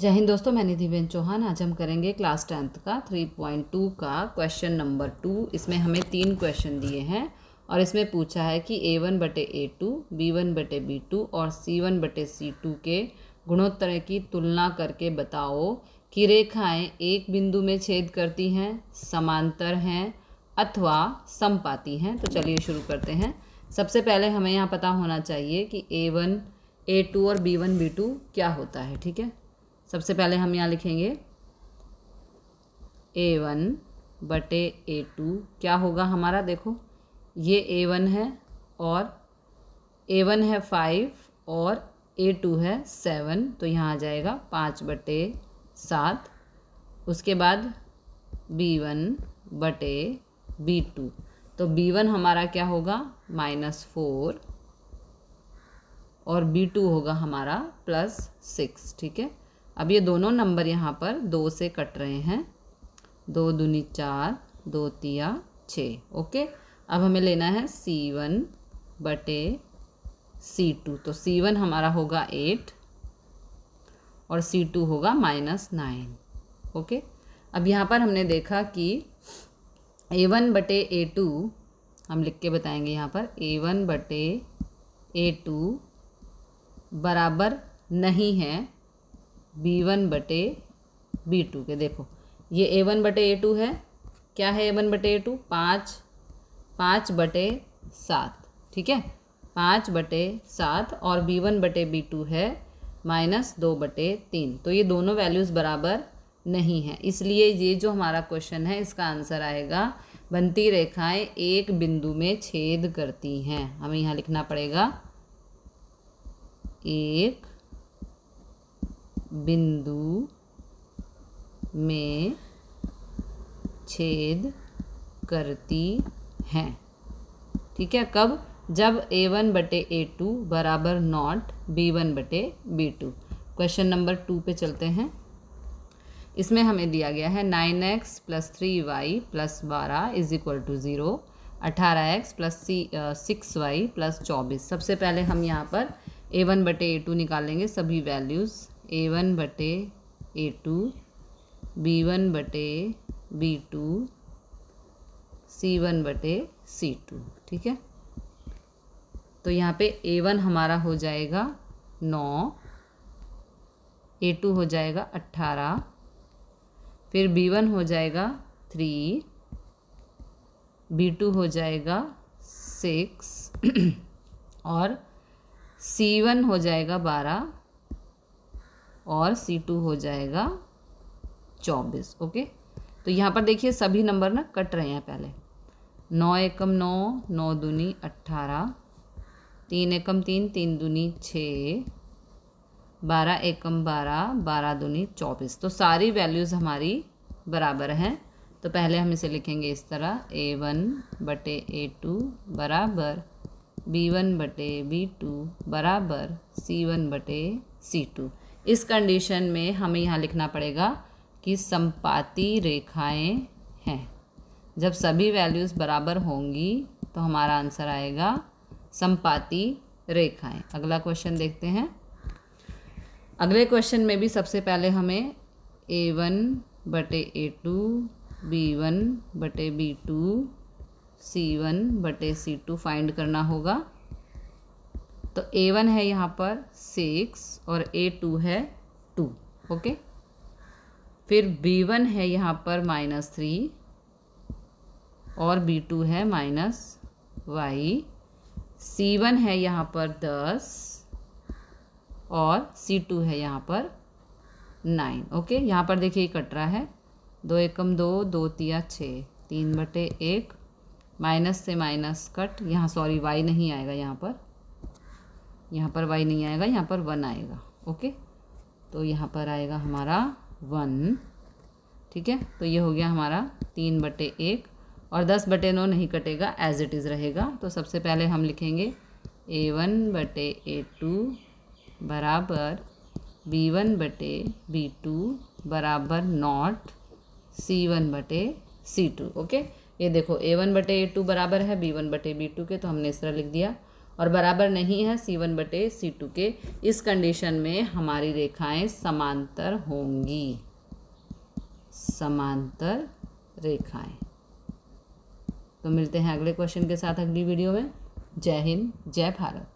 जय हिंद दोस्तों मैं निधि बेन चौहान आज हम करेंगे क्लास टेंथ का थ्री पॉइंट टू का क्वेश्चन नंबर टू इसमें हमें तीन क्वेश्चन दिए हैं और इसमें पूछा है कि ए वन बटे ए टू बी वन बटे बी टू और सी वन बटे सी टू के गुणोत्तर की तुलना करके बताओ कि रेखाएं एक बिंदु में छेद करती हैं समांतर हैं अथवा समपाती हैं तो चलिए शुरू करते हैं सबसे पहले हमें यहाँ पता होना चाहिए कि ए वन ए टू और बी वन बी टू क्या होता है ठीक है सबसे पहले हम यहाँ लिखेंगे ए वन बटे ए टू क्या होगा हमारा देखो ये ए वन है और ए वन है फाइव और ए टू है सेवन तो यहाँ आ जाएगा पाँच बटे सात उसके बाद बी वन बटे बी टू तो बी वन हमारा क्या होगा माइनस फोर और बी टू होगा हमारा प्लस सिक्स ठीक है अब ये दोनों नंबर यहाँ पर दो से कट रहे हैं दो दूनी चार दो तिया छः ओके अब हमें लेना है सी वन बटे सी टू तो सी वन हमारा होगा एट और सी टू होगा माइनस नाइन ओके अब यहाँ पर हमने देखा कि ए वन बटे ए टू हम लिख के बताएंगे यहाँ पर ए वन बटे ए टू बराबर नहीं है बी वन बटे बी टू के देखो ये ए वन बटे ए टू है क्या है ए वन बटे ए टू पाँच पाँच बटे सात ठीक है पाँच बटे सात और बी वन बटे बी टू है माइनस दो बटे तीन तो ये दोनों वैल्यूज़ बराबर नहीं है इसलिए ये जो हमारा क्वेश्चन है इसका आंसर आएगा बनती रेखाएं एक बिंदु में छेद करती हैं हमें यहाँ लिखना पड़ेगा एक बिंदु में छेद करती हैं ठीक है कब जब ए वन बटे ए टू बराबर नॉट बी वन बटे B two question number two पे चलते हैं इसमें हमें दिया गया है nine X plus three Y plus बारह इज इक्वल टू ज़ीरो अठारह X plus C six Y plus चौबीस सबसे पहले हम यहाँ पर ए वन बटे ए टू निकालेंगे सभी वैल्यूज़ ए वन बटे ए टू बी वन बटे बी टू सी वन बटे सी टू ठीक है तो यहाँ पे ए वन हमारा हो जाएगा नौ ए टू हो जाएगा अट्ठारह फिर बी वन हो जाएगा थ्री बी टू हो जाएगा सिक्स और सी वन हो जाएगा बारह और सी टू हो जाएगा चौबीस ओके तो यहाँ पर देखिए सभी नंबर ना कट रहे हैं पहले नौ एकम नौ नौ दूनी अट्ठारह तीन एकम तीन तीन दूनी छः बारह एकम बारह बारह दूनी चौबीस तो सारी वैल्यूज़ हमारी बराबर हैं तो पहले हम इसे लिखेंगे इस तरह ए वन बटे ए टू बराबर बी वन बटे बी टू बराबर सी वन बटे सी टू इस कंडीशन में हमें यहाँ लिखना पड़ेगा कि संपाति रेखाएं हैं जब सभी वैल्यूज़ बराबर होंगी तो हमारा आंसर आएगा संपाति रेखाएं अगला क्वेश्चन देखते हैं अगले क्वेश्चन में भी सबसे पहले हमें ए वन बटे ए टू बी वन बटे बी टू सी वन बटे सी टू फाइंड करना होगा तो ए वन है यहाँ पर सिक्स और ए टू है टू ओके फिर बी वन है यहाँ पर माइनस थ्री और बी टू है माइनस वाई सी वन है यहाँ पर दस और सी टू है यहाँ पर नाइन ओके यहाँ पर देखिए कट रहा है दो एकम दो दो तिया छः तीन बटे एक माइनस से माइनस कट यहाँ सॉरी वाई नहीं आएगा यहाँ पर यहाँ पर वाई नहीं आएगा यहाँ पर वन आएगा ओके तो यहाँ पर आएगा हमारा वन ठीक है तो ये हो गया हमारा तीन बटे एक और दस बटे नौ नहीं कटेगा एज इट इज़ रहेगा तो सबसे पहले हम लिखेंगे ए वन बटे ए टू बराबर बी वन बटे बी टू बराबर नॉट सी वन बटे सी टू ओके ये देखो ए वन बटे ए टू बराबर है बी वन बटे बी टू के तो हमने इस तरह लिख दिया और बराबर नहीं है सी वन बटे सी टू के इस कंडीशन में हमारी रेखाएं समांतर होंगी समांतर रेखाएं तो मिलते हैं अगले क्वेश्चन के साथ अगली वीडियो में जय हिंद जय भारत